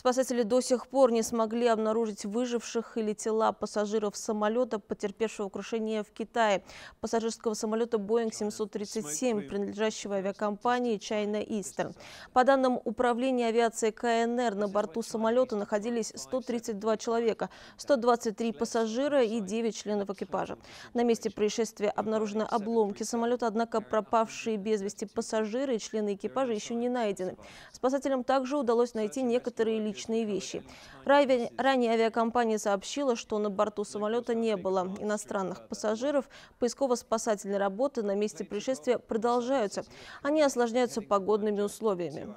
Спасатели до сих пор не смогли обнаружить выживших или тела пассажиров самолета, потерпевшего крушение в Китае. Пассажирского самолета Boeing 737, принадлежащего авиакомпании China Eastern. По данным Управления авиации КНР, на борту самолета находились 132 типа человека, 123 пассажира и 9 членов экипажа. На месте происшествия обнаружены обломки самолета, однако пропавшие без вести пассажиры и члены экипажа еще не найдены. Спасателям также удалось найти некоторые личные вещи. Ранее авиакомпания сообщила, что на борту самолета не было иностранных пассажиров. Поисково-спасательные работы на месте происшествия продолжаются. Они осложняются погодными условиями.